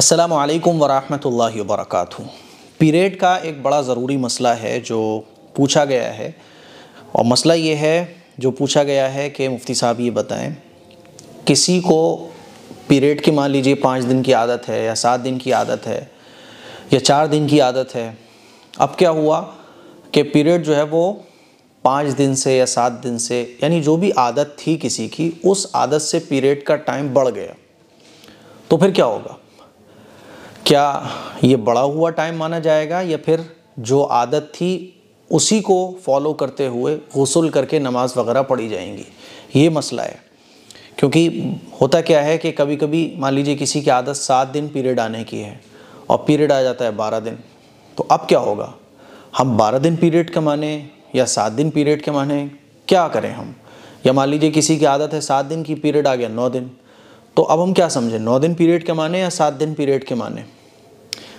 असलकम वालेकुम वरक वबरकातुहू पीरियड का एक बड़ा ज़रूरी मसला है जो पूछा गया है और मसला ये है जो पूछा गया है कि मुफ्ती साहब ये बताएं किसी को पीरियड की मान लीजिए पाँच दिन की आदत है या सात दिन की आदत है या चार दिन की आदत है अब क्या हुआ कि पीरियड जो है वो पाँच दिन से या सात दिन से यानी जो भी आदत थी किसी की उस आदत से पीरियड का टाइम बढ़ गया तो फिर क्या होगा क्या ये बढ़ा हुआ टाइम माना जाएगा या फिर जो आदत थी उसी को फॉलो करते हुए गसल करके नमाज़ वगैरह पढ़ी जाएंगी ये मसला है क्योंकि होता क्या है कि कभी कभी मान लीजिए किसी की आदत सात दिन पीरियड आने की है और पीरियड आ जाता है बारह दिन तो अब क्या होगा हम बारह दिन पीरियड के माने या सात दिन पीरियड के माने क्या करें हम या मान लीजिए किसी की आदत है सात दिन की पीरियड आ गया नौ दिन तो अब हम क्या समझें नौ दिन पीरियड के माने या सात दिन पीरियड के माने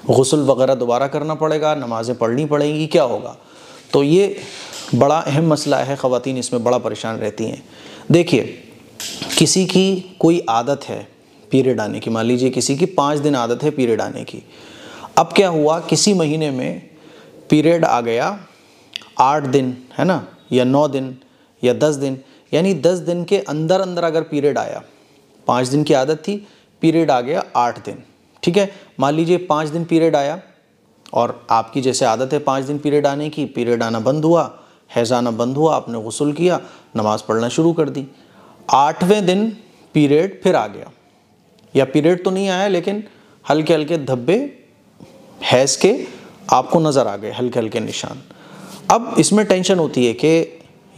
गसल वगैरह दोबारा करना पड़ेगा नमाज़ें पढ़नी पड़ेंगी क्या होगा तो ये बड़ा अहम मसला है ख़वान इसमें बड़ा परेशान रहती हैं देखिए किसी की कोई आदत है पीरियड आने की मान लीजिए किसी की पाँच दिन आदत है पीरियड आने की अब क्या हुआ किसी महीने में पीरियड आ गया आठ दिन है ना या नौ दिन या दस दिन यानी दस दिन के अंदर अंदर अगर पीरियड आया पाँच दिन की आदत थी पीरियड आ गया आठ दिन ठीक है मान लीजिए पाँच दिन पीरियड आया और आपकी जैसे आदत है पाँच दिन पीरियड आने की पीरियड आना बंद हुआ हैज़ आना बंद हुआ आपने गसल किया नमाज़ पढ़ना शुरू कर दी आठवें दिन पीरियड फिर आ गया या पीरियड तो नहीं आया लेकिन हल्के हल्के धब्बे हैज़ के आपको नज़र आ गए हल्के हल्के निशान अब इसमें टेंशन होती है कि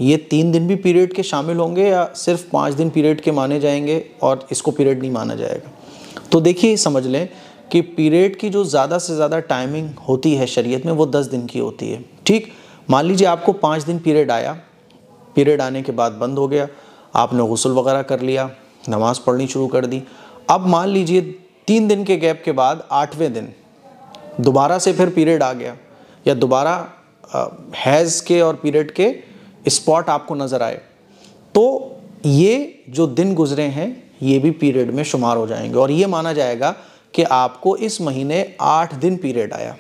ये तीन दिन भी पीरियड के शामिल होंगे या सिर्फ पाँच दिन पीरियड के माने जाएंगे और इसको पीरियड नहीं माना जाएगा तो देखिए समझ लें कि पीरियड की जो ज़्यादा से ज़्यादा टाइमिंग होती है शरीयत में वो दस दिन की होती है ठीक मान लीजिए आपको पाँच दिन पीरियड आया पीरियड आने के बाद बंद हो गया आपने गसल वगैरह कर लिया नमाज़ पढ़नी शुरू कर दी अब मान लीजिए तीन दिन के गैप के बाद आठवें दिन दोबारा से फिर पीरियड आ गया या दोबारा हैज़ के और पीरियड के स्पॉट आपको नज़र आए तो ये जो दिन गुजरे हैं ये भी पीरियड में शुमार हो जाएंगे और ये माना जाएगा कि आपको इस महीने आठ दिन पीरियड आया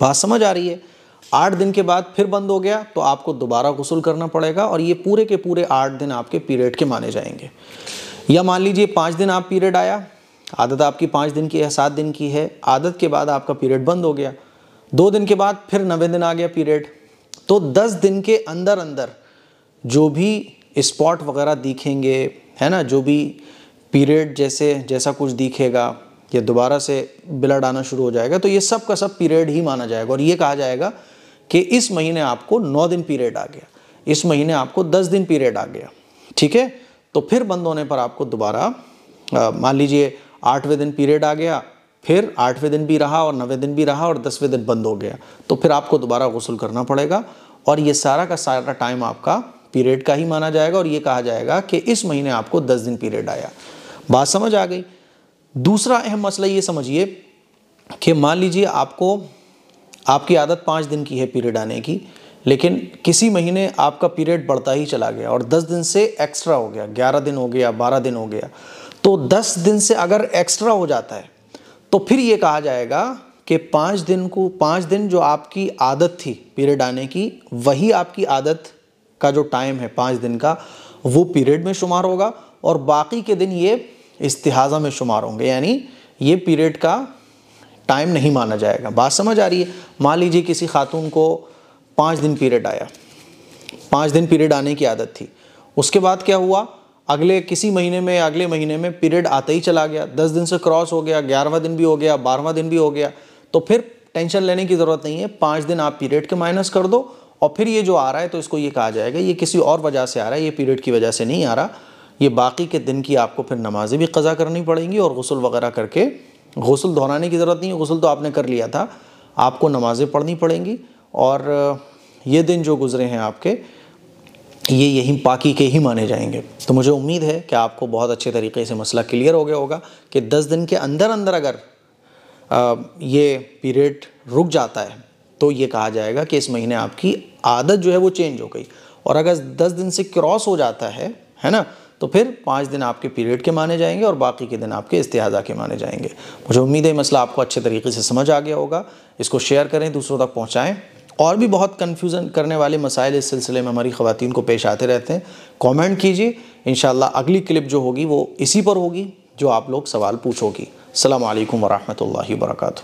बात समझ आ रही है आठ दिन के बाद फिर बंद हो गया तो आपको दोबारा गसूल करना पड़ेगा और ये पूरे के पूरे आठ दिन आपके पीरियड के माने जाएंगे या मान लीजिए पाँच दिन आप पीरियड आया आदत आपकी पाँच दिन की है सात दिन की है आदत के बाद आपका पीरियड बंद हो गया दो दिन के बाद फिर नवे दिन आ गया पीरियड तो दस दिन के अंदर अंदर जो भी स्पॉट वगैरह दिखेंगे है ना जो भी पीरियड जैसे जैसा कुछ दिखेगा या दोबारा से ब्लड आना शुरू हो जाएगा तो ये सब का सब पीरियड ही माना जाएगा और ये कहा जाएगा कि इस महीने आपको नौ दिन पीरियड आ गया इस महीने आपको दस दिन पीरियड आ गया ठीक है तो फिर बंद होने पर आपको दोबारा मान लीजिए आठवें दिन पीरियड आ गया फिर आठवें दिन भी रहा और नवें दिन भी रहा और दसवें दिन बंद हो गया तो फिर आपको दोबारा गसल करना पड़ेगा और ये सारा का सारा टाइम आपका पीरियड का ही माना जाएगा और ये कहा जाएगा कि इस महीने आपको दस दिन पीरियड आया बात समझ आ गई दूसरा अहम मसला ये समझिए कि मान लीजिए आपको आपकी आदत पाँच दिन की है पीरियड आने की लेकिन किसी महीने आपका पीरियड बढ़ता ही चला गया और दस दिन से एक्स्ट्रा हो गया ग्यारह दिन हो गया बारह दिन हो गया तो दस दिन से अगर एक्स्ट्रा हो जाता है तो फिर ये कहा जाएगा कि पाँच दिन को पाँच दिन जो आपकी आदत थी पीरियड आने की वही आपकी आदत का जो टाइम है पाँच दिन का वो पीरियड में शुमार होगा और बाकी के दिन ये इस्तिहाजा में शुमार होंगे यानी ये पीरियड का टाइम नहीं माना जाएगा बात समझ आ रही है मान लीजिए किसी खातून को पाँच दिन पीरियड आया पाँच दिन पीरियड आने की आदत थी उसके बाद क्या हुआ अगले किसी महीने में अगले महीने में पीरियड आता ही चला गया दस दिन से क्रॉस हो गया ग्यारहवा दिन भी हो गया बारहवा दिन भी हो गया तो फिर टेंशन लेने की ज़रूरत नहीं है पाँच दिन आप पीरियड के माइनस कर दो और फिर ये जो आ रहा है तो इसको ये कहा जाएगा ये किसी और वजह से आ रहा है ये पीरियड की वजह से नहीं आ रहा ये बाकी के दिन की आपको फिर नमाज़ें भी कज़ा करनी पड़ेंगी और गसल वगैरह करके गसल दोहराने की ज़रूरत नहीं है गसल तो आपने कर लिया था आपको नमाज़ें पढ़नी पड़ेंगी और ये दिन जो गुज़रे हैं आपके ये यहीं पाकी के ही माने जाएंगे तो मुझे उम्मीद है कि आपको बहुत अच्छे तरीके से मसला क्लियर हो गया होगा कि 10 दिन के अंदर अंदर अगर ये पीरियड रुक जाता है तो ये कहा जाएगा कि इस महीने आपकी आदत जो है वो चेंज हो गई और अगर 10 दिन से क्रॉस हो जाता है है ना तो फिर पाँच दिन आपके पीरियड के माने जाएंगे और बाकी के दिन आपके इस्तेहाजा के माने जाएंगे मुझे उम्मीद है मसला आपको अच्छे तरीके से समझ आ गया होगा इसको शेयर करें दूसरों तक पहुँचाएँ और भी बहुत कन्फ्यूज़न करने वाले मसाइल इस सिलसिले में हमारी खुवान को पेश आते रहते हैं कॉमेंट कीजिए इन अगली क्लिप जो होगी वो इसी पर होगी जो आप लोग सवाल पूछोगी अल्लाम वरहमल वर्का